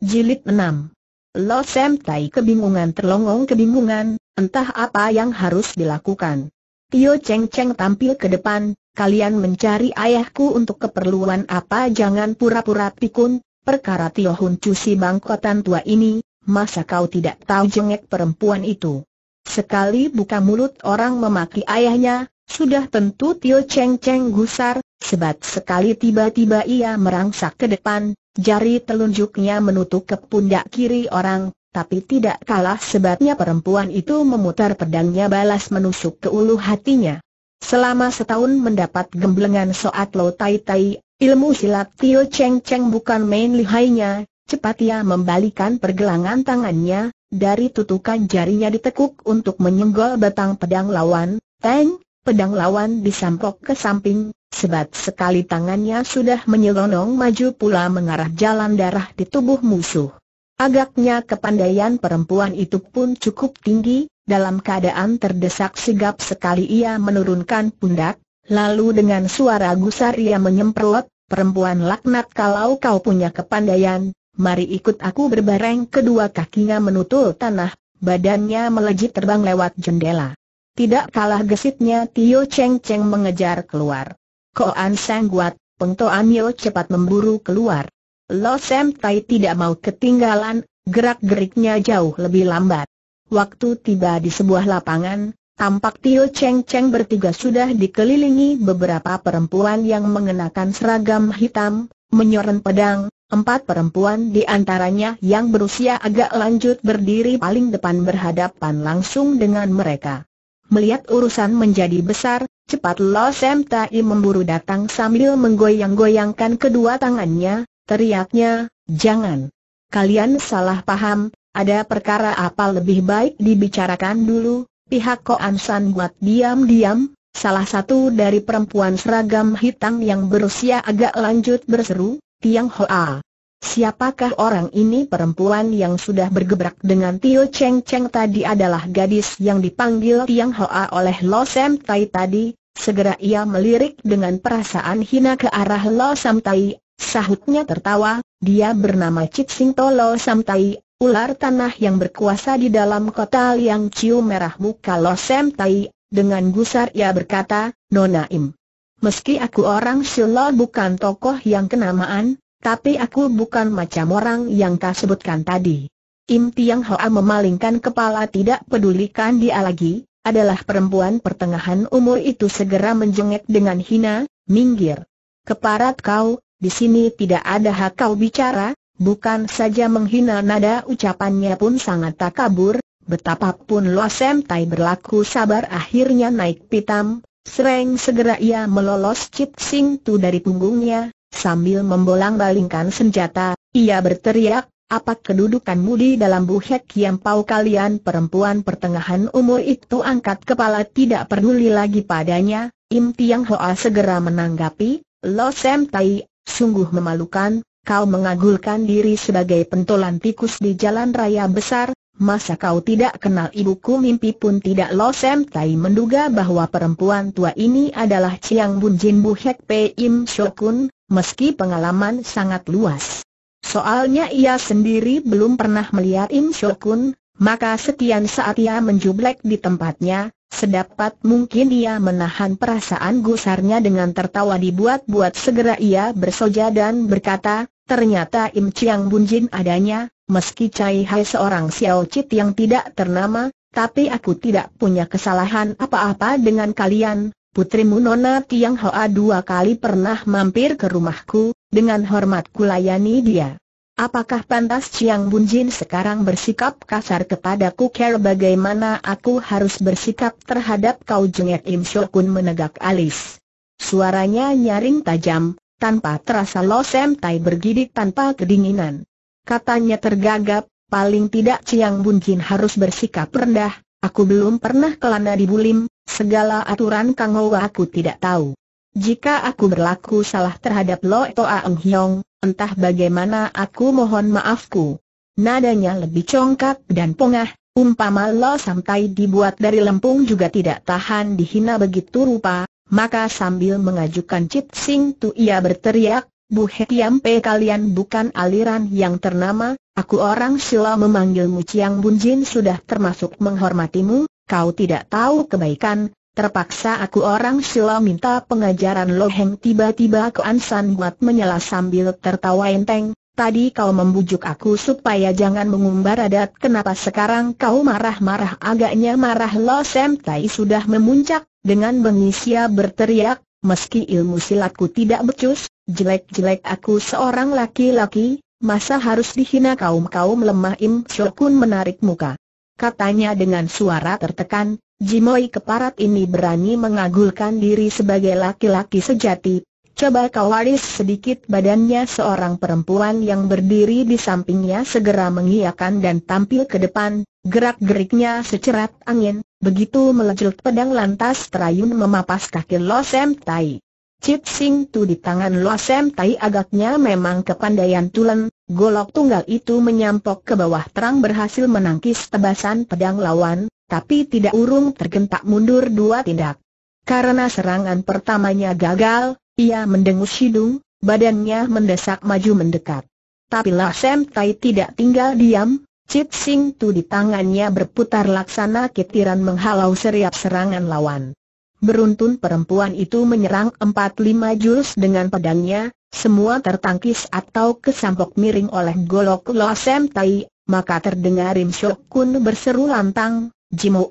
Jilid 6 Lo Sam Tai kebingungan terlongong kebingungan, entah apa yang harus dilakukan. Tio Cheng Cheng tampil ke depan, kalian mencari ayahku untuk keperluan apa jangan pura-pura pikun, perkara Tio Hun Chu si bangkotan tua ini, masa kau tidak tahu jengek perempuan itu. Sekali buka mulut orang memaki ayahnya, sudah tentu Tio Cheng Cheng gusar, Sebab sekali tiba-tiba ia merangsak ke depan, Jari telunjuknya menutup ke pundak kiri orang, tapi tidak kalah sebabnya perempuan itu memutar pedangnya balas menusuk ke ulu hatinya. Selama setahun mendapat gemblengan soat lo tai tai, ilmu silat Tio Cheng Cheng bukan main lihainya, cepat ia membalikan pergelangan tangannya, dari tutukan jarinya ditekuk untuk menyenggol batang pedang lawan, Teng, pedang lawan disampok ke samping, sebab sekali tangannya sudah menyelonong maju pula mengarah jalan darah di tubuh musuh. Agaknya kepandaian perempuan itu pun cukup tinggi, dalam keadaan terdesak sigap sekali ia menurunkan pundak, lalu dengan suara gusar ia menyemprot, perempuan laknat kalau kau punya kepandaian, mari ikut aku berbareng kedua kakinya menutul tanah, badannya melejit terbang lewat jendela. Tidak kalah gesitnya Tio Cheng Cheng mengejar keluar. Koan Sang Guat, Peng Toan Yo cepat memburu keluar. Lo Sam Tai tidak mau ketinggalan, gerak-geriknya jauh lebih lambat. Waktu tiba di sebuah lapangan, tampak Tio Cheng Cheng bertiga sudah dikelilingi beberapa perempuan yang mengenakan seragam hitam, menyoren pedang, empat perempuan di antaranya yang berusia agak lanjut berdiri paling depan berhadapan langsung dengan mereka. Melihat urusan menjadi besar, cepat Lo Sem Tai memburu datang sambil menggoyang-goyangkan kedua tangannya, teriaknya, jangan. Kalian salah paham, ada perkara apa lebih baik dibicarakan dulu, pihak Koansan San buat diam-diam, salah satu dari perempuan seragam hitam yang berusia agak lanjut berseru, Tiang Hoa. Siapakah orang ini perempuan yang sudah bergebrak dengan Tio Cheng Cheng tadi adalah gadis yang dipanggil Tiang Hoa oleh Lo Sam Tai tadi, segera ia melirik dengan perasaan hina ke arah Lo Sam Tai, sahutnya tertawa, dia bernama Cik Sing To Lo Sam Tai, ular tanah yang berkuasa di dalam kota Liang Chiu merah muka Lo Sam Tai, dengan gusar ia berkata, Nona Im. Meski aku orang Silo bukan tokoh yang kenamaan, tapi aku bukan macam orang yang kau sebutkan tadi. Im Tiang Hoa memalingkan kepala tidak pedulikan dia lagi, adalah perempuan pertengahan umur itu segera menjengek dengan hina, minggir. Keparat kau, di sini tidak ada hak kau bicara, bukan saja menghina nada ucapannya pun sangat tak takabur, betapapun Lo semtai berlaku sabar akhirnya naik pitam, Sereng segera ia melolos Cip Sing Tu dari punggungnya, Sambil membolang-balingkan senjata, ia berteriak, apa kedudukanmu di dalam buhek yang pau kalian perempuan pertengahan umur itu angkat kepala tidak peduli lagi padanya, Im Tiang Hoa segera menanggapi, Lo Sem Tai, sungguh memalukan, kau mengagulkan diri sebagai pentolan tikus di jalan raya besar, masa kau tidak kenal ibuku mimpi pun tidak Lo Sem Tai menduga bahwa perempuan tua ini adalah Chiang Bun Jin Buhek Pei Im Shokun, meski pengalaman sangat luas. Soalnya ia sendiri belum pernah melihat Im Shokun, maka sekian saat ia menjublek di tempatnya, sedapat mungkin ia menahan perasaan gusarnya dengan tertawa dibuat-buat segera ia bersoja dan berkata, ternyata Im Chiang Bunjin adanya, meski Cai Hai seorang Xiao Chit yang tidak ternama, tapi aku tidak punya kesalahan apa-apa dengan kalian, Putri Nona Tiang Hoa dua kali pernah mampir ke rumahku, dengan hormat kulayani dia. Apakah pantas Chiang Bunjin sekarang bersikap kasar kepadaku Care bagaimana aku harus bersikap terhadap kau jengek Im Shokun menegak alis. Suaranya nyaring tajam, tanpa terasa Lo Sem Tai bergidik tanpa kedinginan. Katanya tergagap, paling tidak Chiang Bunjin harus bersikap rendah, aku belum pernah kelana dibulim, Segala aturan Kang Ho aku tidak tahu. Jika aku berlaku salah terhadap Lo Toa Eng Hiong, entah bagaimana aku mohon maafku. Nadanya lebih congkak dan pongah, umpama Lo Samtai dibuat dari lempung juga tidak tahan dihina begitu rupa, maka sambil mengajukan Chit Sing Tu ia berteriak, Bu Hetiam P kalian bukan aliran yang ternama, aku orang Sila memanggilmu Ciang Bunjin sudah termasuk menghormatimu, kau tidak tahu kebaikan, terpaksa aku orang Sila minta pengajaran Heng tiba-tiba ke Ansan buat menyela sambil tertawa enteng, tadi kau membujuk aku supaya jangan mengumbar adat kenapa sekarang kau marah-marah agaknya marah Lo Sem Tai sudah memuncak, dengan bengisia berteriak, meski ilmu silatku tidak becus, jelek-jelek aku seorang laki-laki, masa harus dihina kaum-kaum lemah Im Shokun menarik muka katanya dengan suara tertekan, Jimoi keparat ini berani mengagulkan diri sebagai laki-laki sejati. Coba kau waris sedikit badannya seorang perempuan yang berdiri di sampingnya segera mengiakan dan tampil ke depan, gerak-geriknya secerat angin, begitu melejut pedang lantas terayun memapas kaki Losem Tai. Cip Sing Tu di tangan Lo Losem Tai agaknya memang kepandaian tulen, Golok tunggal itu menyampok ke bawah terang berhasil menangkis tebasan pedang lawan, tapi tidak urung tergentak mundur dua tindak. Karena serangan pertamanya gagal, ia mendengus hidung, badannya mendesak maju mendekat. Tapi lah Sam Tai tidak tinggal diam, Chit Sing Tu di tangannya berputar laksana kitiran menghalau seriap serangan lawan. Beruntun perempuan itu menyerang empat lima jurus dengan pedangnya, semua tertangkis atau kesampok miring oleh golok Lo Tai, maka terdengar Im Shok Kun berseru lantang,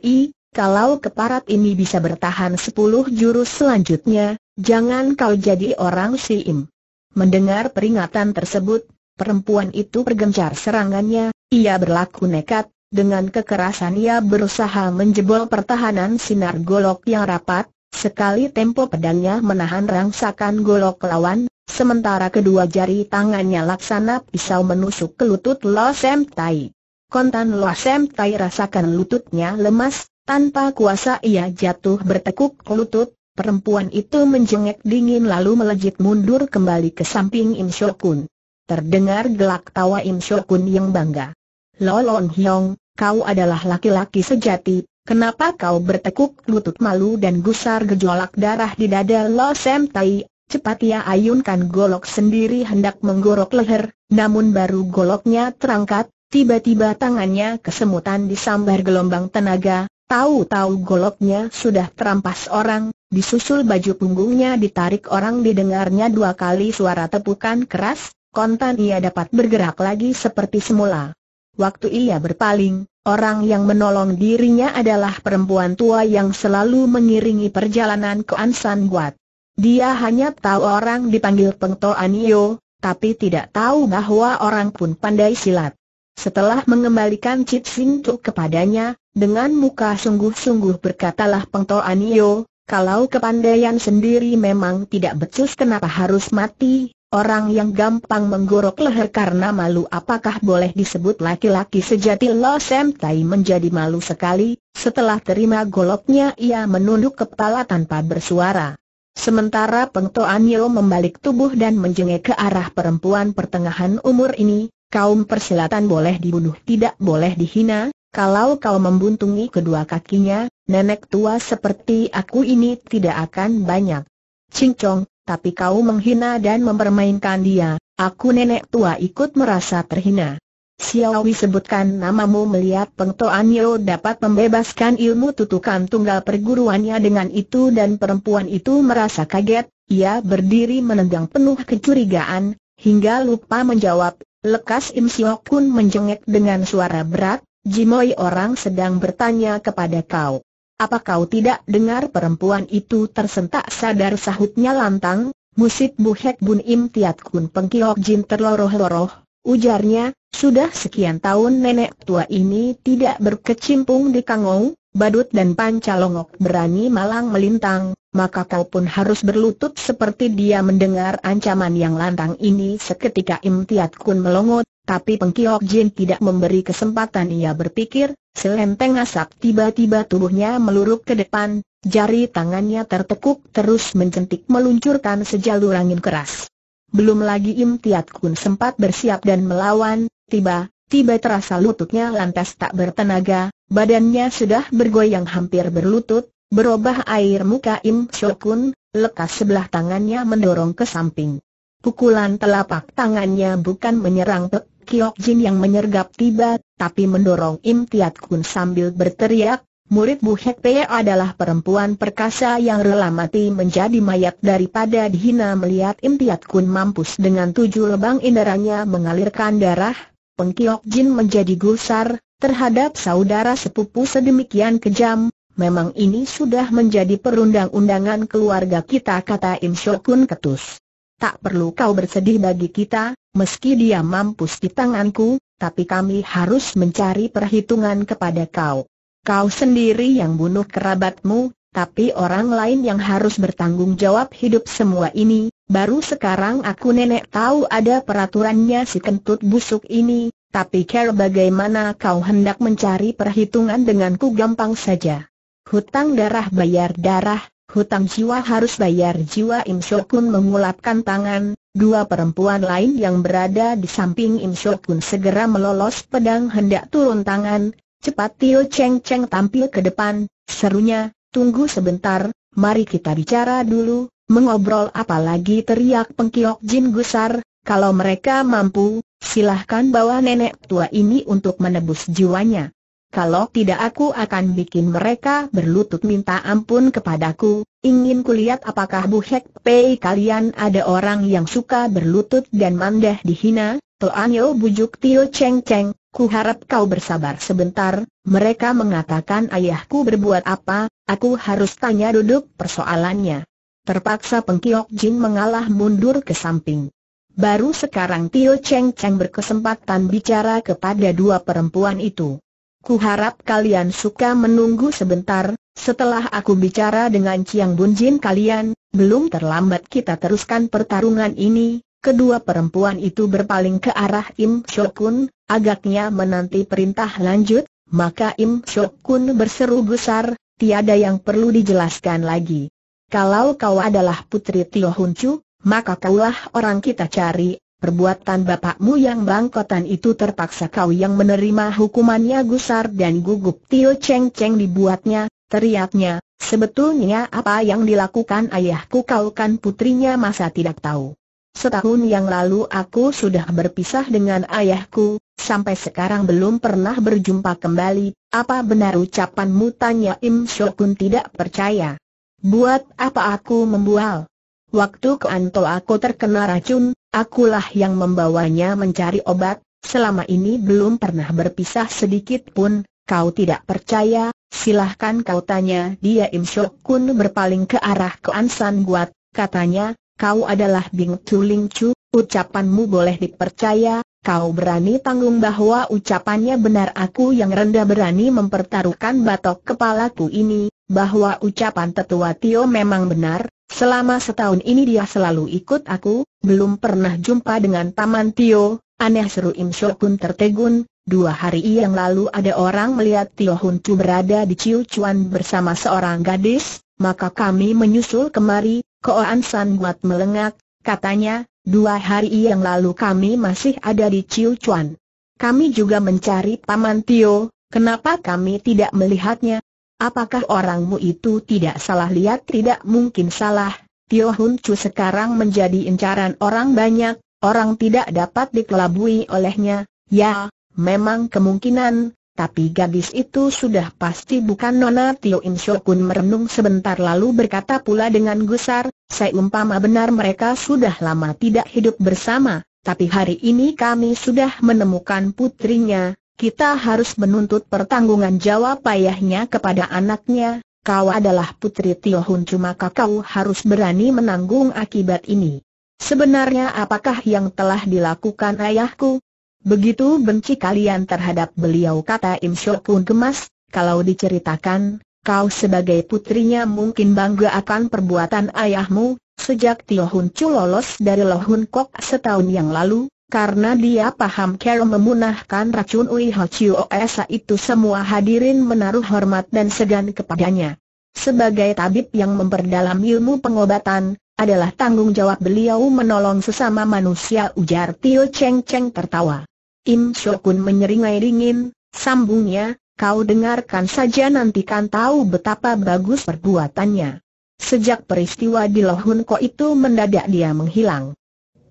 I, kalau keparat ini bisa bertahan sepuluh jurus selanjutnya, jangan kau jadi orang Siim. Mendengar peringatan tersebut, perempuan itu bergencar serangannya, ia berlaku nekat, dengan kekerasan ia berusaha menjebol pertahanan sinar golok yang rapat, sekali tempo pedangnya menahan rangsakan golok lawan, Sementara kedua jari tangannya laksana pisau menusuk ke lutut Lo Sem Tai. Kontan Lo Sem Tai rasakan lututnya lemas, tanpa kuasa ia jatuh bertekuk ke lutut, perempuan itu menjengek dingin lalu melejit mundur kembali ke samping Im Kun. Terdengar gelak tawa Im Kun yang bangga. Lo Lon Hyong, kau adalah laki-laki sejati, kenapa kau bertekuk lutut malu dan gusar gejolak darah di dada Lo Sem Tai Cepat ia ayunkan golok sendiri hendak menggorok leher, namun baru goloknya terangkat, tiba-tiba tangannya kesemutan disambar gelombang tenaga, tahu-tahu goloknya sudah terampas orang, disusul baju punggungnya ditarik orang didengarnya dua kali suara tepukan keras, kontan ia dapat bergerak lagi seperti semula. Waktu ia berpaling, orang yang menolong dirinya adalah perempuan tua yang selalu mengiringi perjalanan ke Ansan Guat. Dia hanya tahu orang dipanggil Pengto Anio, tapi tidak tahu bahwa orang pun pandai silat. Setelah mengembalikan Cip Sing Tu kepadanya, dengan muka sungguh-sungguh berkatalah Pengto Anio, kalau kepandaian sendiri memang tidak becus kenapa harus mati, orang yang gampang menggorok leher karena malu apakah boleh disebut laki-laki sejati Lo Sem Tai menjadi malu sekali, setelah terima goloknya ia menunduk kepala tanpa bersuara. Sementara Peng Yeo membalik tubuh dan menjengek ke arah perempuan pertengahan umur ini, kaum persilatan boleh dibunuh tidak boleh dihina, kalau kau membuntungi kedua kakinya, nenek tua seperti aku ini tidak akan banyak. Cincong, tapi kau menghina dan mempermainkan dia, aku nenek tua ikut merasa terhina. Xiaowi sebutkan namamu melihat Peng Toanyo dapat membebaskan ilmu tutukan tunggal perguruannya dengan itu dan perempuan itu merasa kaget, ia berdiri menendang penuh kecurigaan, hingga lupa menjawab, lekas Im Siok Kun menjengek dengan suara berat, Jimoi orang sedang bertanya kepada kau. Apa kau tidak dengar perempuan itu tersentak sadar sahutnya lantang, musik buhek bun im tiat kun pengkiok jin terloroh-loroh, ujarnya, sudah sekian tahun nenek tua ini tidak berkecimpung di Kangong, Badut dan Pancalongok berani malang melintang, maka kau pun harus berlutut seperti dia mendengar ancaman yang lantang ini seketika Im Tiat Kun melongot, tapi Pengkiok Jin tidak memberi kesempatan ia berpikir, selenteng asap tiba-tiba tubuhnya meluruk ke depan, jari tangannya tertekuk terus mencentik meluncurkan sejalur angin keras. Belum lagi Im Tiat Kun sempat bersiap dan melawan, tiba, tiba terasa lututnya lantas tak bertenaga, badannya sudah bergoyang hampir berlutut, berubah air muka Im Shokun, lekas sebelah tangannya mendorong ke samping. Pukulan telapak tangannya bukan menyerang Pek Kiok Jin yang menyergap tiba, tapi mendorong Im Tiat Kun sambil berteriak, murid Bu Hek adalah perempuan perkasa yang rela mati menjadi mayat daripada dihina melihat Im Tiat Kun mampus dengan tujuh lubang indaranya mengalirkan darah, Pengkiok Jin menjadi gusar, terhadap saudara sepupu sedemikian kejam, memang ini sudah menjadi perundang-undangan keluarga kita kata Im Shokun ketus. Tak perlu kau bersedih bagi kita, meski dia mampus di tanganku, tapi kami harus mencari perhitungan kepada kau. Kau sendiri yang bunuh kerabatmu, tapi orang lain yang harus bertanggung jawab hidup semua ini, baru sekarang aku nenek tahu ada peraturannya si kentut busuk ini, tapi care bagaimana kau hendak mencari perhitungan denganku gampang saja. Hutang darah bayar darah, hutang jiwa harus bayar jiwa Im Shokun mengulapkan tangan, dua perempuan lain yang berada di samping Im Shokun segera melolos pedang hendak turun tangan, cepat Tio Cheng Cheng tampil ke depan, serunya, Tunggu sebentar, mari kita bicara dulu, mengobrol apalagi teriak pengkiok Jin Gusar, kalau mereka mampu, silahkan bawa nenek tua ini untuk menebus jiwanya. Kalau tidak aku akan bikin mereka berlutut minta ampun kepadaku, ingin kulihat apakah Bu Hek Pei kalian ada orang yang suka berlutut dan mandah dihina, Toan bujuk Tio Cheng Cheng, Ku harap kau bersabar sebentar, mereka mengatakan ayahku berbuat apa, aku harus tanya duduk persoalannya. Terpaksa Pengkiok Jin mengalah mundur ke samping. Baru sekarang Tio Cheng Cheng berkesempatan bicara kepada dua perempuan itu. Ku harap kalian suka menunggu sebentar, setelah aku bicara dengan Chiang Jin kalian, belum terlambat kita teruskan pertarungan ini, Kedua perempuan itu berpaling ke arah Im Shokun, agaknya menanti perintah lanjut, maka Im Shokun berseru besar, tiada yang perlu dijelaskan lagi. Kalau kau adalah putri Tio Huncu, maka kaulah orang kita cari, perbuatan bapakmu yang bangkotan itu terpaksa kau yang menerima hukumannya gusar dan gugup Tio Cheng Cheng dibuatnya, teriaknya, sebetulnya apa yang dilakukan ayahku kau kan putrinya masa tidak tahu. Setahun yang lalu aku sudah berpisah dengan ayahku, sampai sekarang belum pernah berjumpa kembali, apa benar ucapanmu tanya Im Shokun tidak percaya. Buat apa aku membual? Waktu ke Anto aku terkena racun, akulah yang membawanya mencari obat, selama ini belum pernah berpisah sedikit pun, kau tidak percaya, silahkan kau tanya dia Im Shokun berpaling ke arah San Guat, katanya, kau adalah Bing Chu Ling Chu, ucapanmu boleh dipercaya, kau berani tanggung bahwa ucapannya benar aku yang rendah berani mempertaruhkan batok kepalaku ini, bahwa ucapan tetua Tio memang benar, selama setahun ini dia selalu ikut aku, belum pernah jumpa dengan Taman Tio, aneh seru Im Shou pun tertegun, Dua hari yang lalu ada orang melihat Tio Hun Chu berada di Ciu Chuan bersama seorang gadis, maka kami menyusul kemari, Koan San buat melengak, katanya, dua hari yang lalu kami masih ada di Chiu Chuan. Kami juga mencari Paman Tio, kenapa kami tidak melihatnya? Apakah orangmu itu tidak salah lihat tidak mungkin salah? Tio Hun Chu sekarang menjadi incaran orang banyak, orang tidak dapat dikelabui olehnya. Ya, memang kemungkinan, tapi gadis itu sudah pasti bukan Nona Tio In Shokun merenung sebentar lalu berkata pula dengan gusar, saya umpama benar mereka sudah lama tidak hidup bersama, tapi hari ini kami sudah menemukan putrinya, kita harus menuntut pertanggungan jawab ayahnya kepada anaknya, kau adalah putri Tio Hun cuma kau harus berani menanggung akibat ini. Sebenarnya apakah yang telah dilakukan ayahku? Begitu benci kalian terhadap beliau kata Im Shok pun gemas, kalau diceritakan, kau sebagai putrinya mungkin bangga akan perbuatan ayahmu, sejak Tio Hun Chu lolos dari Hun Kok setahun yang lalu, karena dia paham Carol memunahkan racun Ui Ho Chiu Esa itu semua hadirin menaruh hormat dan segan kepadanya. Sebagai tabib yang memperdalam ilmu pengobatan, adalah tanggung jawab beliau menolong sesama manusia ujar Tio Cheng Cheng tertawa. Im Shokun menyeringai dingin, sambungnya, kau dengarkan saja nanti kan tahu betapa bagus perbuatannya. Sejak peristiwa di Lohun Ko itu mendadak dia menghilang.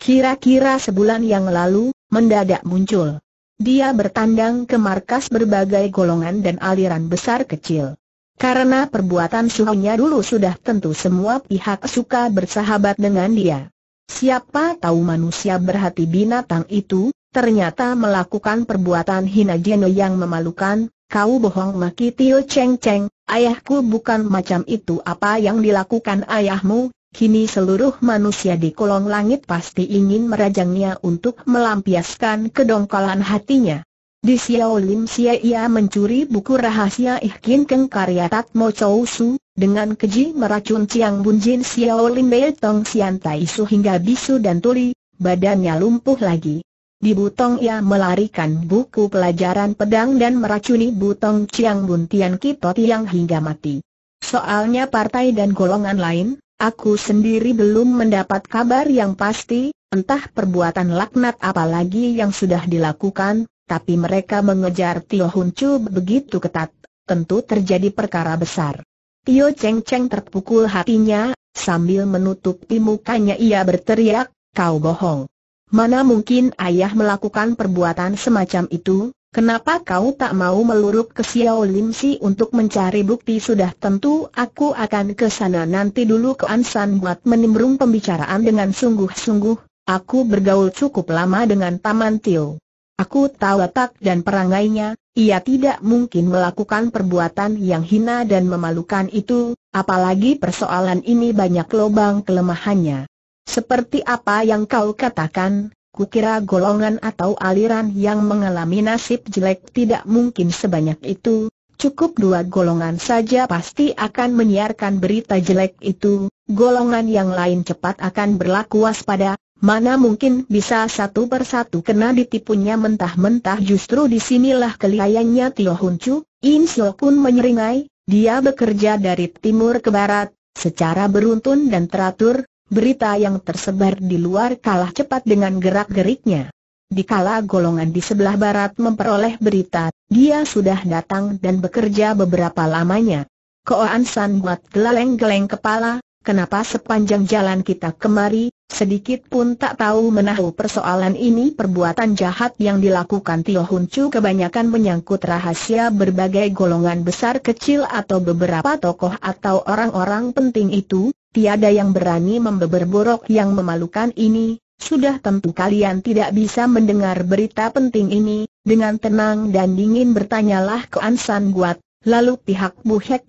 Kira-kira sebulan yang lalu, mendadak muncul. Dia bertandang ke markas berbagai golongan dan aliran besar kecil. Karena perbuatan suhunya dulu sudah tentu semua pihak suka bersahabat dengan dia. Siapa tahu manusia berhati binatang itu, ternyata melakukan perbuatan hina jeno yang memalukan, kau bohong maki Tio Cheng Cheng, ayahku bukan macam itu apa yang dilakukan ayahmu, kini seluruh manusia di kolong langit pasti ingin merajangnya untuk melampiaskan kedongkolan hatinya. Di Xiao Lim Xie ia mencuri buku rahasia Ikin Keng karya Tat Mo Chou Su, dengan keji meracun Ciang Bunjin Xiao Lim Bei Tong Sian Tai Su hingga bisu dan tuli, badannya lumpuh lagi. Di Butong ia melarikan buku pelajaran pedang dan meracuni Butong Chiang Buntian Kito Tiang hingga mati. Soalnya partai dan golongan lain, aku sendiri belum mendapat kabar yang pasti, entah perbuatan laknat lagi yang sudah dilakukan, tapi mereka mengejar Tio Hun Chu begitu ketat, tentu terjadi perkara besar. Tio Cheng Cheng terpukul hatinya, sambil menutupi mukanya ia berteriak, kau bohong. Mana mungkin ayah melakukan perbuatan semacam itu, kenapa kau tak mau meluruk ke Xiao Lim Si untuk mencari bukti sudah tentu aku akan ke sana nanti dulu ke Ansan buat menimbrung pembicaraan dengan sungguh-sungguh, aku bergaul cukup lama dengan Taman Tio. Aku tahu tak dan perangainya, ia tidak mungkin melakukan perbuatan yang hina dan memalukan itu, apalagi persoalan ini banyak lobang kelemahannya. Seperti apa yang kau katakan, kukira golongan atau aliran yang mengalami nasib jelek tidak mungkin sebanyak itu, cukup dua golongan saja pasti akan menyiarkan berita jelek itu, golongan yang lain cepat akan berlaku waspada, Mana mungkin bisa satu persatu kena ditipunya mentah-mentah justru disinilah kelihayannya Tio Huncu, In Sio pun menyeringai, dia bekerja dari timur ke barat, secara beruntun dan teratur, berita yang tersebar di luar kalah cepat dengan gerak-geriknya. Dikala golongan di sebelah barat memperoleh berita, dia sudah datang dan bekerja beberapa lamanya. Koan San buat geleng-geleng kepala, kenapa sepanjang jalan kita kemari, sedikit pun tak tahu menahu persoalan ini perbuatan jahat yang dilakukan Tio Hun Chu kebanyakan menyangkut rahasia berbagai golongan besar kecil atau beberapa tokoh atau orang-orang penting itu, tiada yang berani membeber borok yang memalukan ini, sudah tentu kalian tidak bisa mendengar berita penting ini, dengan tenang dan dingin bertanyalah ke Ansan Guat, lalu pihak Bu Hek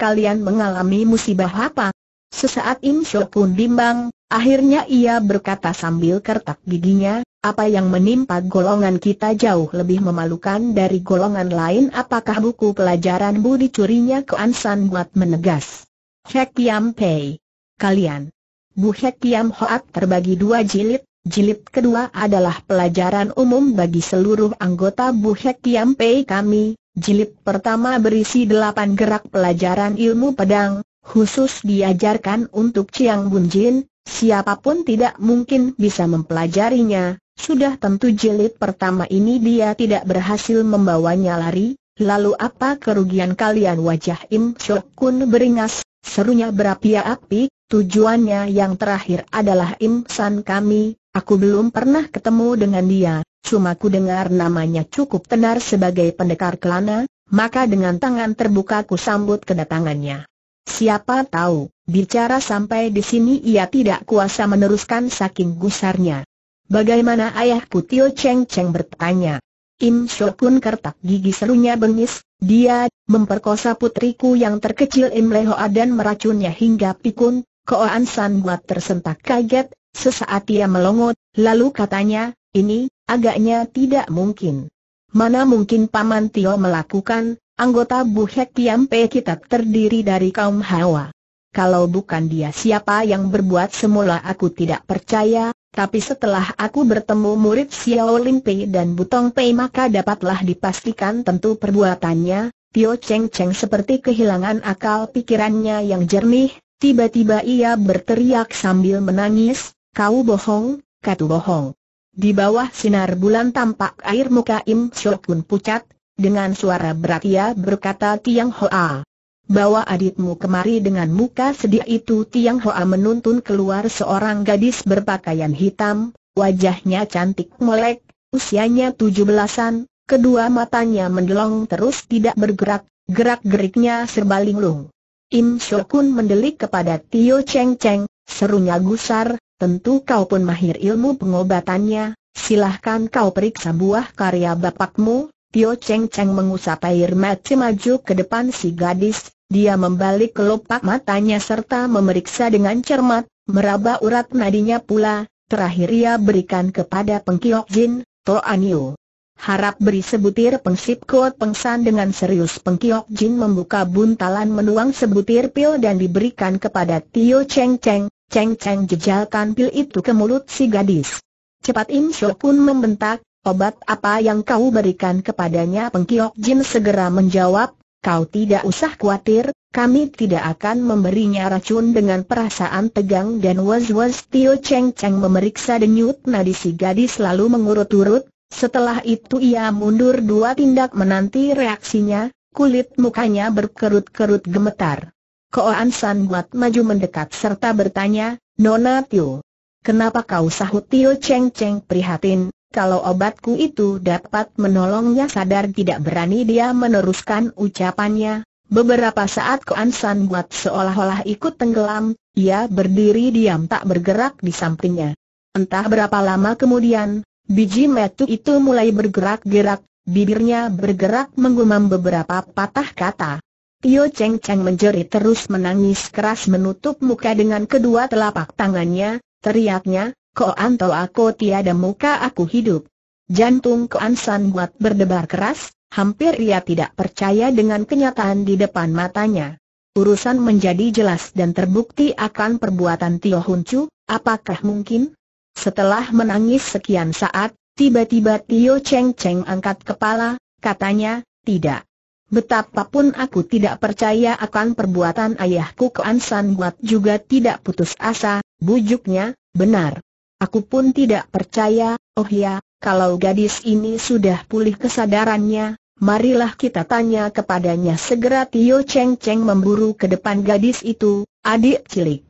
kalian mengalami musibah apa? Sesaat Im pun bimbang, akhirnya ia berkata sambil kertak giginya, apa yang menimpa golongan kita jauh lebih memalukan dari golongan lain apakah buku pelajaran budi curinya ke Ansan Guat menegas. Hek Piam Pei. Kalian. Bu Hek Piam Hoat terbagi dua jilid, jilid kedua adalah pelajaran umum bagi seluruh anggota Bu Hek Piam Pei kami. Jilid pertama berisi delapan gerak pelajaran ilmu pedang, khusus diajarkan untuk Chiang Bun Jin, siapapun tidak mungkin bisa mempelajarinya. Sudah tentu jilid pertama ini dia tidak berhasil membawanya lari, Lalu apa kerugian kalian wajah Im Chok Kun beringas, serunya berapi-api, tujuannya yang terakhir adalah Im San kami, aku belum pernah ketemu dengan dia, cuma ku dengar namanya cukup tenar sebagai pendekar kelana, maka dengan tangan terbuka ku sambut kedatangannya. Siapa tahu, bicara sampai di sini ia tidak kuasa meneruskan saking gusarnya. Bagaimana ayahku Tio Cheng Cheng bertanya, Im Sho pun kertak gigi serunya bengis, dia memperkosa putriku yang terkecil Im Lehoa dan meracunnya hingga pikun, Koan San buat tersentak kaget, sesaat ia melongot, lalu katanya, ini, agaknya tidak mungkin. Mana mungkin Paman Tio melakukan, anggota Buhek Pe kita terdiri dari kaum Hawa. Kalau bukan dia siapa yang berbuat semula aku tidak percaya, tapi setelah aku bertemu murid Xiao Pei dan Butong Pei maka dapatlah dipastikan tentu perbuatannya, Tio Cheng Cheng seperti kehilangan akal pikirannya yang jernih, tiba-tiba ia berteriak sambil menangis, kau bohong, katu bohong. Di bawah sinar bulan tampak air muka Im Shou pun pucat, dengan suara berat ia berkata Tiang Hoa. Bawa adikmu kemari dengan muka sedih itu Tiang Hoa menuntun keluar seorang gadis berpakaian hitam, wajahnya cantik melek, usianya tujuh belasan, kedua matanya mendelong terus tidak bergerak, gerak-geriknya serba linglung. Im Shokun mendelik kepada Tio Cheng Cheng, serunya gusar, tentu kau pun mahir ilmu pengobatannya, silahkan kau periksa buah karya bapakmu, Tio Cheng Cheng mengusap air mata maju ke depan si gadis, dia membalik kelopak matanya serta memeriksa dengan cermat, meraba urat nadinya pula, terakhir ia berikan kepada pengkiok Jin, Anio. Harap beri sebutir pengsip kuat pengsan dengan serius pengkiok Jin membuka buntalan menuang sebutir pil dan diberikan kepada Tio Cheng Cheng, Cheng Cheng jejalkan pil itu ke mulut si gadis. Cepat Im Shou pun membentak, obat apa yang kau berikan kepadanya pengkiok Jin segera menjawab, Kau tidak usah khawatir, kami tidak akan memberinya racun dengan perasaan tegang dan was-was Tio Cheng Cheng memeriksa denyut nadi si gadis lalu mengurut-urut, setelah itu ia mundur dua tindak menanti reaksinya, kulit mukanya berkerut-kerut gemetar. Koan San buat maju mendekat serta bertanya, Nona Tio, kenapa kau sahut Tio Cheng Cheng prihatin, kalau obatku itu dapat menolongnya sadar tidak berani dia meneruskan ucapannya. Beberapa saat Koan San buat seolah-olah ikut tenggelam, ia berdiri diam tak bergerak di sampingnya. Entah berapa lama kemudian, biji metu itu mulai bergerak-gerak, bibirnya bergerak menggumam beberapa patah kata. Tio Cheng Cheng menjerit terus menangis keras menutup muka dengan kedua telapak tangannya, teriaknya, Koan Anto aku tiada muka aku hidup. Jantung Koan San buat berdebar keras, hampir ia tidak percaya dengan kenyataan di depan matanya. Urusan menjadi jelas dan terbukti akan perbuatan Tio Hun Chu, apakah mungkin? Setelah menangis sekian saat, tiba-tiba Tio Cheng Cheng angkat kepala, katanya, tidak. Betapapun aku tidak percaya akan perbuatan ayahku Koan San Buat juga tidak putus asa, bujuknya, benar. Aku pun tidak percaya, oh ya, kalau gadis ini sudah pulih kesadarannya, marilah kita tanya kepadanya segera Tio Cheng Cheng memburu ke depan gadis itu, adik cilik.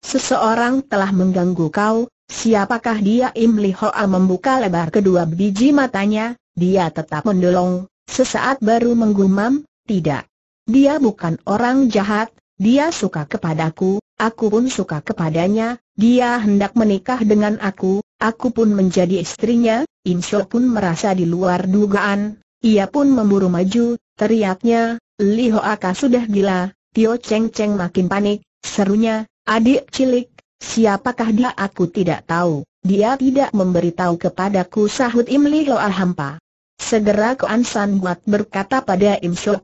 Seseorang telah mengganggu kau, siapakah dia Im Li Hoa membuka lebar kedua biji matanya, dia tetap mendolong, sesaat baru menggumam, tidak. Dia bukan orang jahat, dia suka kepadaku, aku pun suka kepadanya, dia hendak menikah dengan aku, aku pun menjadi istrinya, Insyo pun merasa di luar dugaan, ia pun memburu maju, teriaknya, Li Aka sudah gila, Tio Cheng Cheng makin panik, serunya, adik cilik, siapakah dia aku tidak tahu, dia tidak memberitahu kepadaku sahut Im Li Hoa hampa. Segera Koan San Buat berkata pada Im Syo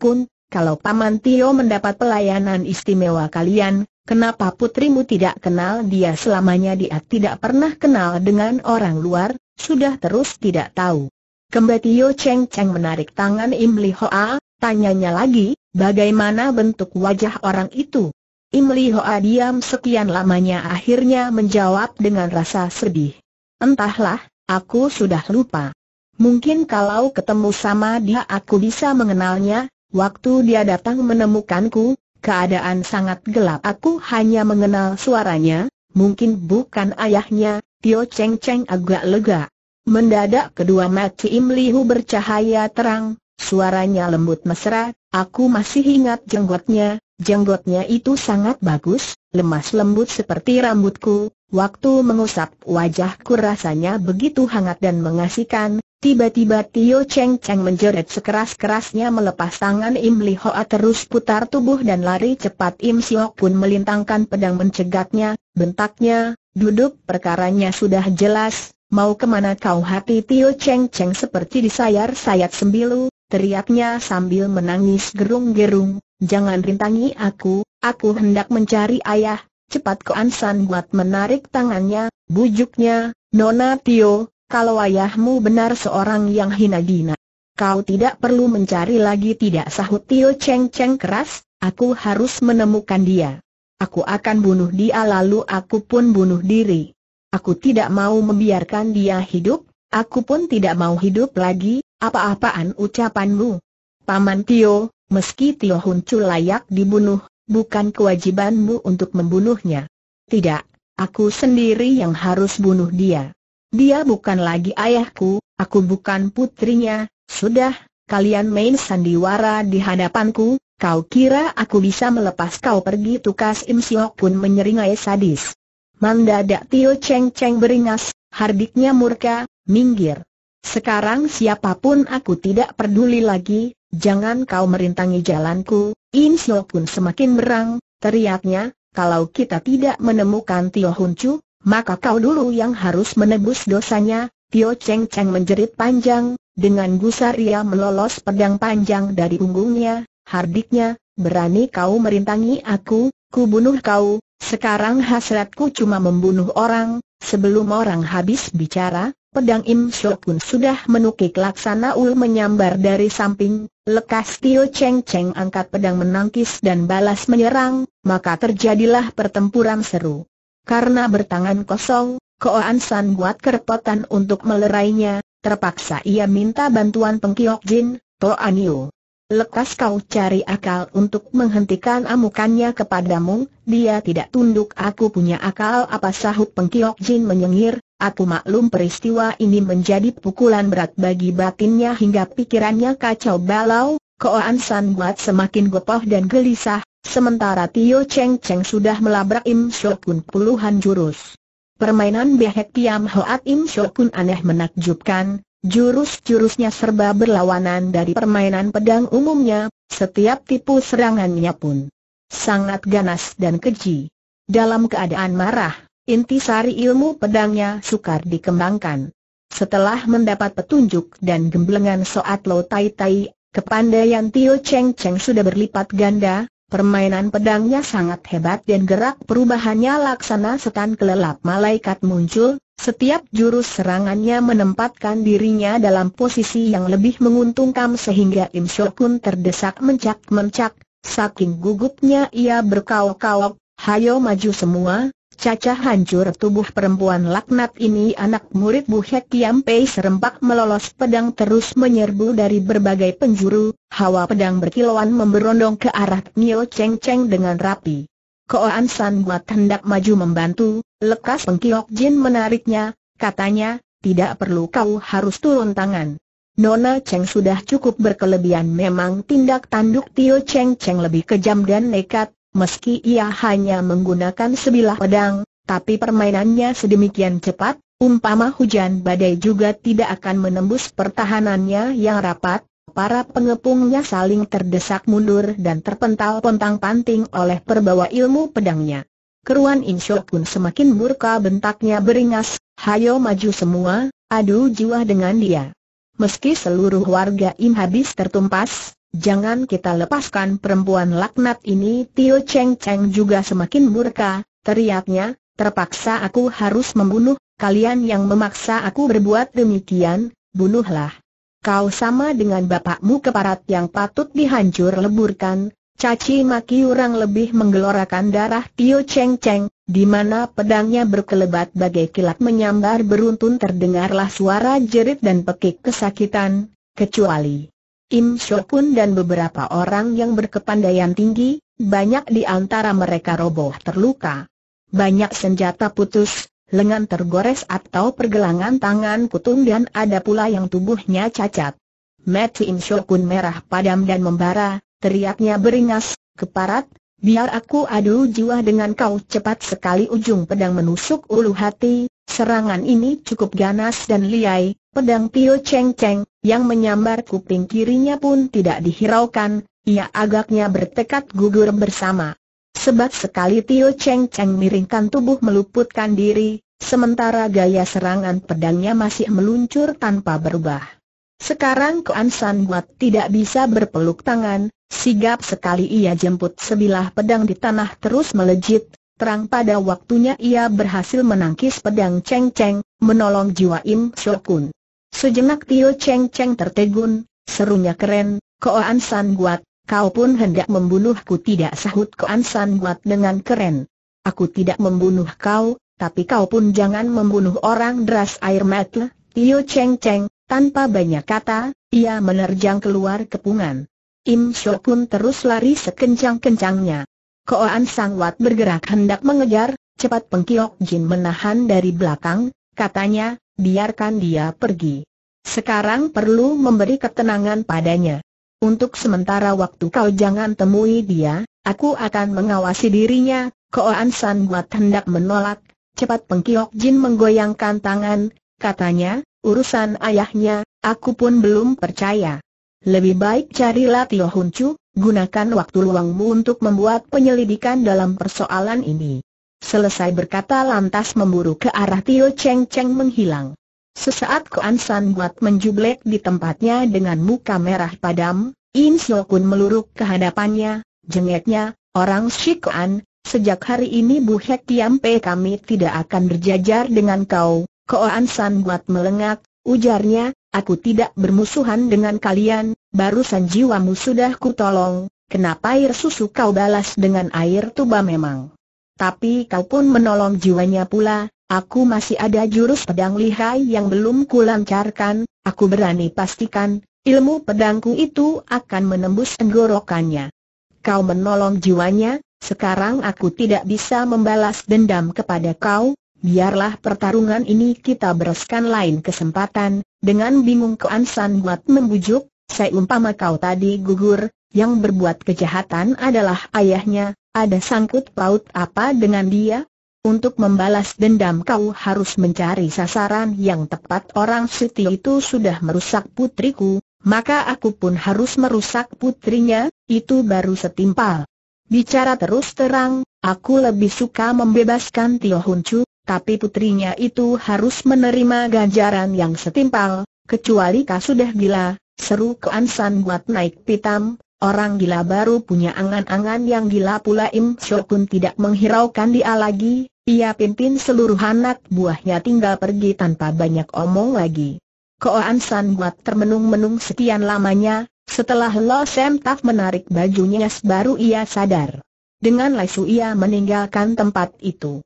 kalau Paman Tio mendapat pelayanan istimewa kalian, Kenapa putrimu tidak kenal dia selamanya dia tidak pernah kenal dengan orang luar, sudah terus tidak tahu. Kembali Yo Cheng Cheng menarik tangan Im Li Hoa, tanyanya lagi, bagaimana bentuk wajah orang itu? Im Li Hoa diam sekian lamanya akhirnya menjawab dengan rasa sedih. Entahlah, aku sudah lupa. Mungkin kalau ketemu sama dia aku bisa mengenalnya, waktu dia datang menemukanku, Keadaan sangat gelap aku hanya mengenal suaranya, mungkin bukan ayahnya, Tio Cheng Cheng agak lega. Mendadak kedua mata Im Lihu bercahaya terang, suaranya lembut mesra, aku masih ingat jenggotnya, jenggotnya itu sangat bagus, lemas lembut seperti rambutku, waktu mengusap wajahku rasanya begitu hangat dan mengasihkan, Tiba-tiba Tio Cheng Cheng menjerit sekeras-kerasnya melepas tangan Im Li Hoa terus putar tubuh dan lari cepat Im Siok pun melintangkan pedang mencegatnya, bentaknya, duduk perkaranya sudah jelas, mau kemana kau hati Tio Cheng Cheng seperti disayar-sayat sembilu, teriaknya sambil menangis gerung-gerung, jangan rintangi aku, aku hendak mencari ayah, cepat ke Ansan buat menarik tangannya, bujuknya, Nona Tio, kalau ayahmu benar seorang yang hina dina. Kau tidak perlu mencari lagi tidak sahut Tio Cheng Cheng keras, aku harus menemukan dia. Aku akan bunuh dia lalu aku pun bunuh diri. Aku tidak mau membiarkan dia hidup, aku pun tidak mau hidup lagi, apa-apaan ucapanmu. Paman Tio, meski Tio Hun layak dibunuh, bukan kewajibanmu untuk membunuhnya. Tidak, aku sendiri yang harus bunuh dia dia bukan lagi ayahku, aku bukan putrinya, sudah, kalian main sandiwara di hadapanku, kau kira aku bisa melepas kau pergi tukas Im Siok pun menyeringai sadis. Mandadak Tio Cheng Cheng beringas, hardiknya murka, minggir. Sekarang siapapun aku tidak peduli lagi, jangan kau merintangi jalanku, Im Siok pun semakin berang, teriaknya, kalau kita tidak menemukan Tio Huncu, maka kau dulu yang harus menebus dosanya, Tio Cheng Cheng menjerit panjang, dengan gusar ia melolos pedang panjang dari punggungnya, hardiknya, berani kau merintangi aku, ku bunuh kau, sekarang hasratku cuma membunuh orang, sebelum orang habis bicara, pedang Im Sok pun sudah menukik laksana ul menyambar dari samping, lekas Tio Cheng Cheng angkat pedang menangkis dan balas menyerang, maka terjadilah pertempuran seru. Karena bertangan kosong, Koan San buat kerepotan untuk melerainya, terpaksa ia minta bantuan pengkiok Jin, Toan Yu. Lekas kau cari akal untuk menghentikan amukannya kepadamu, dia tidak tunduk aku punya akal apa sahut pengkiok Jin menyengir, aku maklum peristiwa ini menjadi pukulan berat bagi batinnya hingga pikirannya kacau balau, Koan San buat semakin gopoh dan gelisah, Sementara Tio Cheng Cheng sudah melabrak Im Shokun puluhan jurus. Permainan Behek Piam Hoat Im Shokun aneh menakjubkan, jurus-jurusnya serba berlawanan dari permainan pedang umumnya, setiap tipu serangannya pun sangat ganas dan keji. Dalam keadaan marah, intisari ilmu pedangnya sukar dikembangkan. Setelah mendapat petunjuk dan gemblengan soat Lo Tai Tai, kepandaian Tio Cheng Cheng sudah berlipat ganda, Permainan pedangnya sangat hebat dan gerak perubahannya laksana setan kelelap malaikat muncul, setiap jurus serangannya menempatkan dirinya dalam posisi yang lebih menguntungkan sehingga Im Shou pun terdesak mencak-mencak, saking gugupnya ia berkaok-kaok, hayo maju semua, Caca hancur tubuh perempuan laknat ini anak murid Bu Hek Kiam Pei serempak melolos pedang terus menyerbu dari berbagai penjuru, hawa pedang berkilauan memberondong ke arah Nio Cheng Cheng dengan rapi. Koan San Buat hendak maju membantu, lekas pengkiok Jin menariknya, katanya, tidak perlu kau harus turun tangan. Nona Cheng sudah cukup berkelebihan memang tindak tanduk Tio Cheng Cheng lebih kejam dan nekat, meski ia hanya menggunakan sebilah pedang, tapi permainannya sedemikian cepat, umpama hujan badai juga tidak akan menembus pertahanannya yang rapat, para pengepungnya saling terdesak mundur dan terpental pontang-panting oleh perbawa ilmu pedangnya. Keruan Insyo pun semakin murka bentaknya beringas, hayo maju semua, adu jiwa dengan dia. Meski seluruh warga Im habis tertumpas, Jangan kita lepaskan perempuan laknat ini Tio Cheng Cheng juga semakin murka, teriaknya, terpaksa aku harus membunuh, kalian yang memaksa aku berbuat demikian, bunuhlah. Kau sama dengan bapakmu keparat yang patut dihancur leburkan, caci maki orang lebih menggelorakan darah Tio Cheng Cheng, di mana pedangnya berkelebat bagai kilat menyambar beruntun terdengarlah suara jerit dan pekik kesakitan, kecuali Im pun dan beberapa orang yang berkepandaian tinggi, banyak di antara mereka roboh terluka. Banyak senjata putus, lengan tergores atau pergelangan tangan putung dan ada pula yang tubuhnya cacat. Mati Im pun merah padam dan membara, teriaknya beringas, keparat, biar aku adu jiwa dengan kau cepat sekali ujung pedang menusuk ulu hati, Serangan ini cukup ganas dan liai, pedang Tio Cheng Cheng, yang menyambar kuping kirinya pun tidak dihiraukan, ia agaknya bertekad gugur bersama. Sebab sekali Tio Cheng Cheng miringkan tubuh meluputkan diri, sementara gaya serangan pedangnya masih meluncur tanpa berubah. Sekarang Kuan San Buat tidak bisa berpeluk tangan, sigap sekali ia jemput sebilah pedang di tanah terus melejit, Terang pada waktunya ia berhasil menangkis pedang Cheng Cheng, menolong jiwa Im Sio Sejenak Tio Cheng Cheng tertegun, serunya keren, Koan San Guat, kau pun hendak membunuhku tidak sahut Koan San Guat dengan keren. Aku tidak membunuh kau, tapi kau pun jangan membunuh orang deras air mata, Tio Cheng Cheng, tanpa banyak kata, ia menerjang keluar kepungan. Im Sio terus lari sekencang-kencangnya. Koan Sang Wat bergerak hendak mengejar, cepat Pengkiok Jin menahan dari belakang, katanya, biarkan dia pergi. Sekarang perlu memberi ketenangan padanya. Untuk sementara waktu kau jangan temui dia, aku akan mengawasi dirinya, Koan San Wat hendak menolak, cepat Pengkiok Jin menggoyangkan tangan, katanya, urusan ayahnya, aku pun belum percaya. Lebih baik carilah Tio Chu, Gunakan waktu luangmu untuk membuat penyelidikan dalam persoalan ini. Selesai berkata lantas memburu ke arah Tio Cheng Cheng menghilang. Sesaat Koan San buat menjublek di tempatnya dengan muka merah padam, In Seo Kun meluruk ke hadapannya, jengeknya, orang Shikoan, sejak hari ini Bu Hek Tiam Pe kami tidak akan berjajar dengan kau, Koan San buat melengak, ujarnya, aku tidak bermusuhan dengan kalian, barusan jiwamu sudah kutolong, kenapa air susu kau balas dengan air tuba memang? Tapi kau pun menolong jiwanya pula, aku masih ada jurus pedang lihai yang belum kulancarkan, aku berani pastikan, ilmu pedangku itu akan menembus tenggorokannya. Kau menolong jiwanya, sekarang aku tidak bisa membalas dendam kepada kau, biarlah pertarungan ini kita bereskan lain kesempatan, dengan bingung Kuan San Buat membujuk, seumpama kau tadi gugur, yang berbuat kejahatan adalah ayahnya, ada sangkut paut apa dengan dia? Untuk membalas dendam kau harus mencari sasaran yang tepat orang Siti itu sudah merusak putriku, maka aku pun harus merusak putrinya, itu baru setimpal. Bicara terus terang, aku lebih suka membebaskan Tio Huncu, tapi putrinya itu harus menerima ganjaran yang setimpal, kecuali kau sudah gila, seru ke Ansan buat naik pitam, orang gila baru punya angan-angan yang gila pula Im pun tidak menghiraukan dia lagi, ia pimpin seluruh anak buahnya tinggal pergi tanpa banyak omong lagi. Ke Ansan buat termenung-menung sekian lamanya, setelah Lo sem Taf menarik bajunya baru ia sadar. Dengan lesu ia meninggalkan tempat itu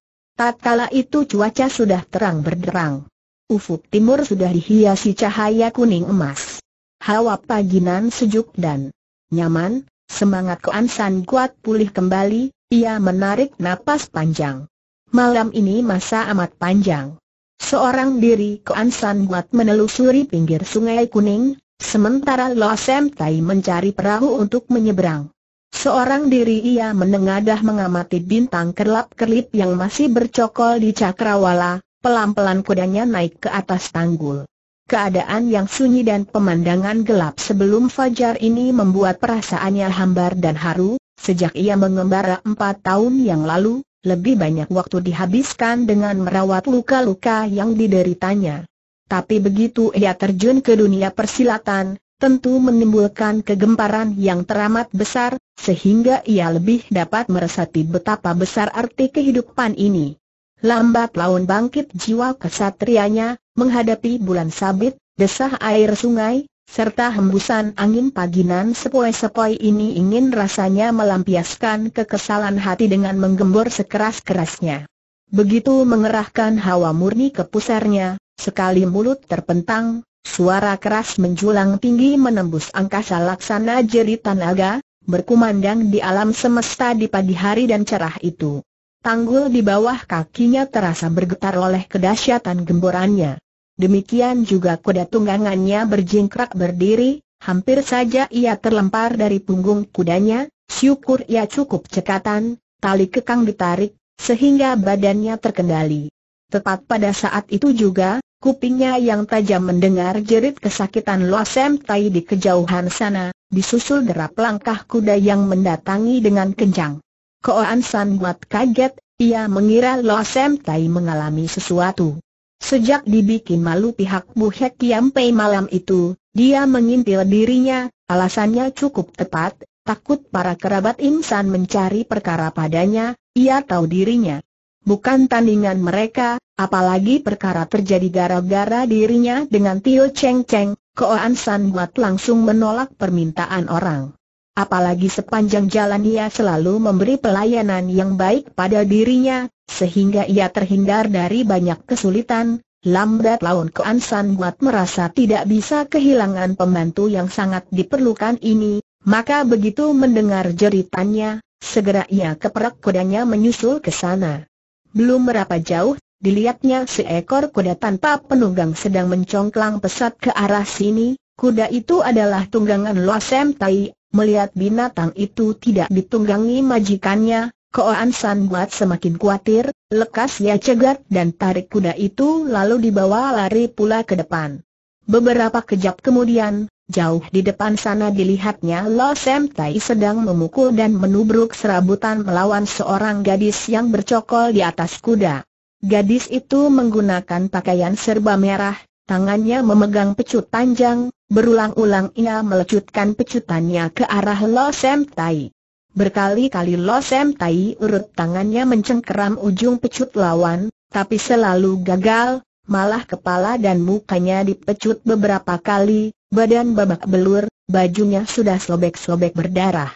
kala itu cuaca sudah terang berderang. Ufuk timur sudah dihiasi cahaya kuning emas. Hawa paginan sejuk dan nyaman, semangat Koan San kuat pulih kembali, ia menarik napas panjang. Malam ini masa amat panjang. Seorang diri Koan San Guat menelusuri pinggir sungai kuning, sementara Lo Sem Tai mencari perahu untuk menyeberang. Seorang diri ia menengadah mengamati bintang kerlap-kerlip yang masih bercokol di cakrawala, pelan-pelan kudanya naik ke atas tanggul. Keadaan yang sunyi dan pemandangan gelap sebelum fajar ini membuat perasaannya hambar dan haru, sejak ia mengembara empat tahun yang lalu, lebih banyak waktu dihabiskan dengan merawat luka-luka yang dideritanya. Tapi begitu ia terjun ke dunia persilatan, tentu menimbulkan kegemparan yang teramat besar, sehingga ia lebih dapat meresapi betapa besar arti kehidupan ini. Lambat laun bangkit jiwa kesatrianya, menghadapi bulan sabit, desah air sungai, serta hembusan angin paginan sepoi-sepoi ini ingin rasanya melampiaskan kekesalan hati dengan menggembor sekeras-kerasnya. Begitu mengerahkan hawa murni ke pusarnya, sekali mulut terpentang, Suara keras menjulang tinggi menembus angkasa laksana jeritan naga, berkumandang di alam semesta di pagi hari dan cerah itu. Tanggul di bawah kakinya terasa bergetar oleh kedahsyatan gemborannya. Demikian juga kuda tunggangannya berjingkrak berdiri, hampir saja ia terlempar dari punggung kudanya, syukur ia cukup cekatan, tali kekang ditarik, sehingga badannya terkendali. Tepat pada saat itu juga, Kupingnya yang tajam mendengar jerit kesakitan Loasem Tai di kejauhan sana, disusul derap langkah kuda yang mendatangi dengan kencang. Koan San buat kaget, ia mengira Loasem Tai mengalami sesuatu. Sejak dibikin malu pihak Bu Hek Kiam Pei malam itu, dia mengintil dirinya, alasannya cukup tepat, takut para kerabat insan mencari perkara padanya, ia tahu dirinya bukan tandingan mereka, apalagi perkara terjadi gara-gara dirinya dengan Tio Cheng Cheng, Koan San Buat langsung menolak permintaan orang. Apalagi sepanjang jalan ia selalu memberi pelayanan yang baik pada dirinya, sehingga ia terhindar dari banyak kesulitan, Lambat laun Koan San Guat merasa tidak bisa kehilangan pembantu yang sangat diperlukan ini, maka begitu mendengar jeritannya, segera ia keperak kodanya menyusul ke sana. Belum berapa jauh, dilihatnya seekor kuda tanpa penunggang sedang mencongklang pesat ke arah sini, kuda itu adalah tunggangan Losem Tai, melihat binatang itu tidak ditunggangi majikannya, Koan San buat semakin khawatir, lekas ia cegat dan tarik kuda itu lalu dibawa lari pula ke depan. Beberapa kejap kemudian, Jauh di depan sana dilihatnya Lo Sam Tai sedang memukul dan menubruk serabutan melawan seorang gadis yang bercokol di atas kuda. Gadis itu menggunakan pakaian serba merah, tangannya memegang pecut panjang, berulang-ulang ia melecutkan pecutannya ke arah Lo Sam Tai. Berkali-kali Lo Sam Tai urut tangannya mencengkeram ujung pecut lawan, tapi selalu gagal, malah kepala dan mukanya dipecut beberapa kali, Badan babak belur, bajunya sudah sobek-sobek berdarah.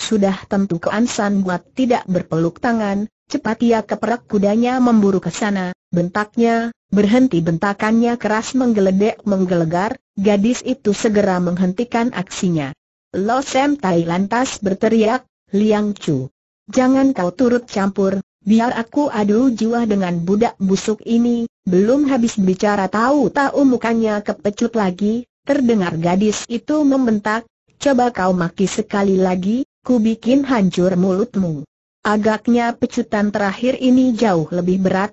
Sudah tentu keansan buat tidak berpeluk tangan, cepat ia keperak kudanya memburu ke sana, bentaknya, berhenti bentakannya keras menggeledek menggelegar, gadis itu segera menghentikan aksinya. Lo Sam Tai lantas berteriak, Liang Chu, jangan kau turut campur, biar aku adu jiwa dengan budak busuk ini, belum habis bicara tahu-tahu mukanya kepecut lagi, Terdengar gadis itu membentak, coba kau maki sekali lagi, ku bikin hancur mulutmu. Agaknya pecutan terakhir ini jauh lebih berat.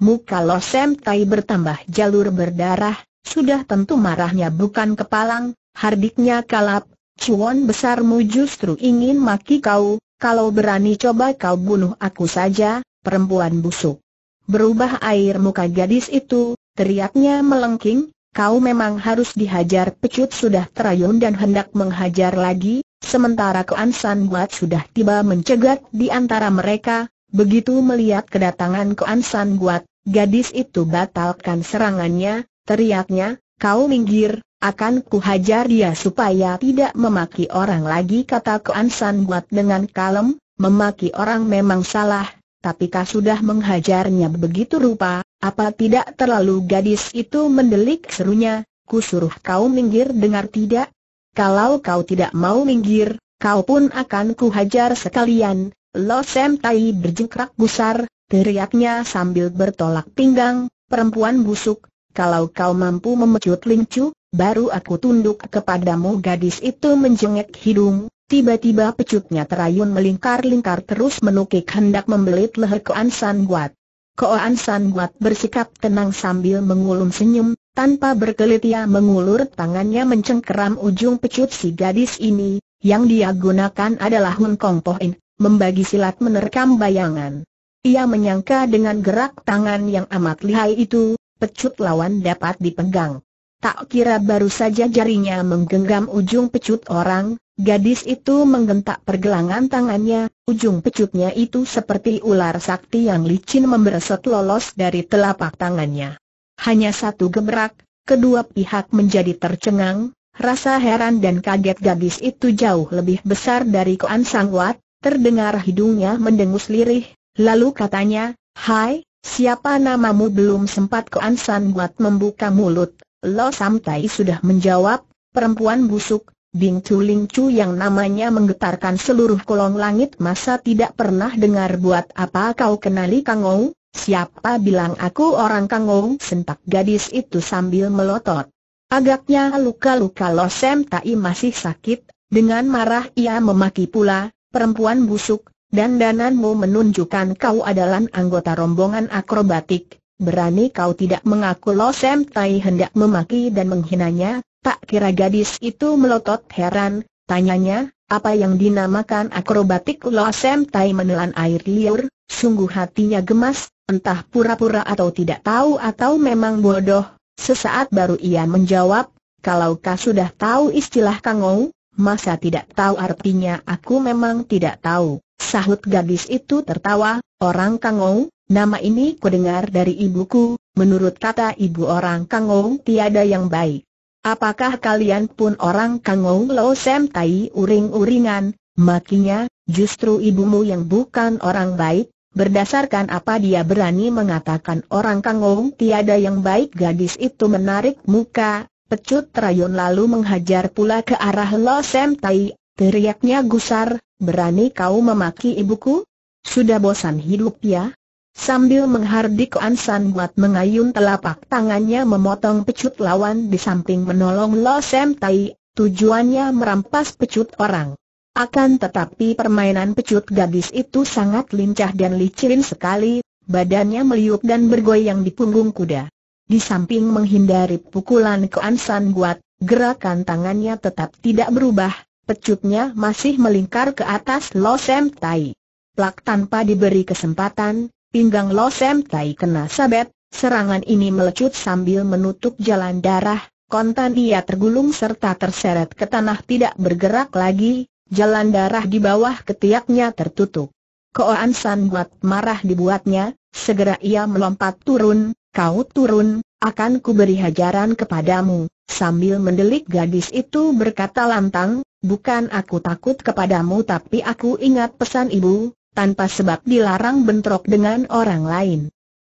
Muka Lo Sam Tai bertambah jalur berdarah, sudah tentu marahnya bukan kepalang, hardiknya kalap, cuan besarmu justru ingin maki kau, kalau berani coba kau bunuh aku saja, perempuan busuk. Berubah air muka gadis itu, teriaknya melengking, kau memang harus dihajar pecut sudah terayun dan hendak menghajar lagi, sementara Kuan San Buat sudah tiba mencegat di antara mereka, begitu melihat kedatangan Kuan San Buat, gadis itu batalkan serangannya, teriaknya, kau minggir, akan ku hajar dia supaya tidak memaki orang lagi kata Kuan San Buat dengan kalem, memaki orang memang salah, tapi kau sudah menghajarnya begitu rupa, apa tidak terlalu gadis itu mendelik serunya, ku suruh kau minggir dengar tidak? Kalau kau tidak mau minggir, kau pun akan ku hajar sekalian. Lo Sam Tai berjengkrak gusar, teriaknya sambil bertolak pinggang, perempuan busuk, kalau kau mampu memecut lingcu, baru aku tunduk kepadamu gadis itu menjengek hidung, tiba-tiba pecutnya terayun melingkar-lingkar terus menukik hendak membelit leher ke Ansan Guat. Koan San Guat bersikap tenang sambil mengulum senyum, tanpa berkelit ia mengulur tangannya mencengkeram ujung pecut si gadis ini, yang dia gunakan adalah Hun Kong Pohin, membagi silat menerkam bayangan. Ia menyangka dengan gerak tangan yang amat lihai itu, pecut lawan dapat dipegang. Tak kira baru saja jarinya menggenggam ujung pecut orang, Gadis itu menggentak pergelangan tangannya, ujung pecutnya itu seperti ular sakti yang licin memberesot lolos dari telapak tangannya. Hanya satu gebrak, kedua pihak menjadi tercengang, rasa heran dan kaget gadis itu jauh lebih besar dari Koan Sangwat, terdengar hidungnya mendengus lirih, lalu katanya, Hai, siapa namamu belum sempat Koan Sangwat membuka mulut, Lo Samtai sudah menjawab, perempuan busuk, Bing Chu Ling Chu yang namanya menggetarkan seluruh kolong langit masa tidak pernah dengar buat apa kau kenali Kang Ong? Siapa bilang aku orang Kang Ong? Sentak gadis itu sambil melotot. Agaknya luka-luka Lo Sem Tai masih sakit, dengan marah ia memaki pula, perempuan busuk, dan dananmu menunjukkan kau adalah anggota rombongan akrobatik, berani kau tidak mengaku Lo Sem Tai hendak memaki dan menghinanya, Tak kira gadis itu melotot heran, tanyanya, apa yang dinamakan akrobatik sem Tai menelan air liur, sungguh hatinya gemas, entah pura-pura atau tidak tahu atau memang bodoh, sesaat baru ia menjawab, kalau kau sudah tahu istilah kangou, masa tidak tahu artinya aku memang tidak tahu, sahut gadis itu tertawa, orang kangou, nama ini kudengar dari ibuku, menurut kata ibu orang kangou tiada yang baik. Apakah kalian pun orang kangou lo sem tai uring-uringan, makinya, justru ibumu yang bukan orang baik, Berdasarkan apa dia berani mengatakan orang kangong tiada yang baik gadis itu menarik muka, pecut rayon lalu menghajar pula ke arah Lo Sem Tai, teriaknya gusar, berani kau memaki ibuku? Sudah bosan hidup ya? Sambil menghardik Ansan buat mengayun telapak tangannya memotong pecut lawan di samping menolong Lo Sem Tai, tujuannya merampas pecut orang. Akan tetapi permainan pecut gadis itu sangat lincah dan licin sekali, badannya meliuk dan bergoyang di punggung kuda. Di samping menghindari pukulan ke Ansan buat, gerakan tangannya tetap tidak berubah, pecutnya masih melingkar ke atas Lo Sem Tai. Plak tanpa diberi kesempatan, pinggang Lo Sam Tai kena sabet, serangan ini melecut sambil menutup jalan darah, kontan ia tergulung serta terseret ke tanah tidak bergerak lagi, jalan darah di bawah ketiaknya tertutup. Koan San buat marah dibuatnya, segera ia melompat turun, kau turun, akan ku beri hajaran kepadamu, sambil mendelik gadis itu berkata lantang, bukan aku takut kepadamu tapi aku ingat pesan ibu, tanpa sebab dilarang bentrok dengan orang lain.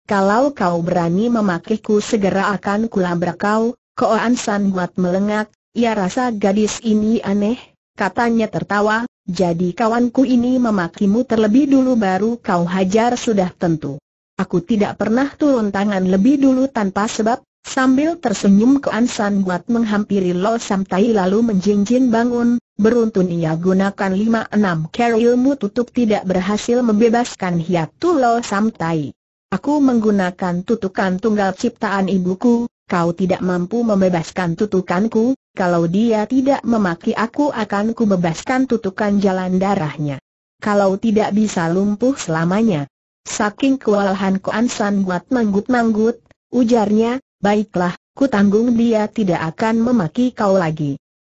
Kalau kau berani memakiku segera akan kulabrak kau, Koan San buat melengak, ya rasa gadis ini aneh, katanya tertawa, jadi kawanku ini memakimu terlebih dulu baru kau hajar sudah tentu. Aku tidak pernah turun tangan lebih dulu tanpa sebab, Sambil tersenyum Kuan San buat menghampiri Lo Sam Tai lalu menjinjin bangun, beruntun ia gunakan lima enam kera ilmu tutup tidak berhasil membebaskan hiatu Lo Sam Tai. Aku menggunakan tutukan tunggal ciptaan ibuku, kau tidak mampu membebaskan tutukanku, kalau dia tidak memaki aku akan kubebaskan tutukan jalan darahnya. Kalau tidak bisa lumpuh selamanya. Saking kewalahan Kuan San buat manggut-manggut, ujarnya, Baiklah, ku tanggung dia tidak akan memaki kau lagi.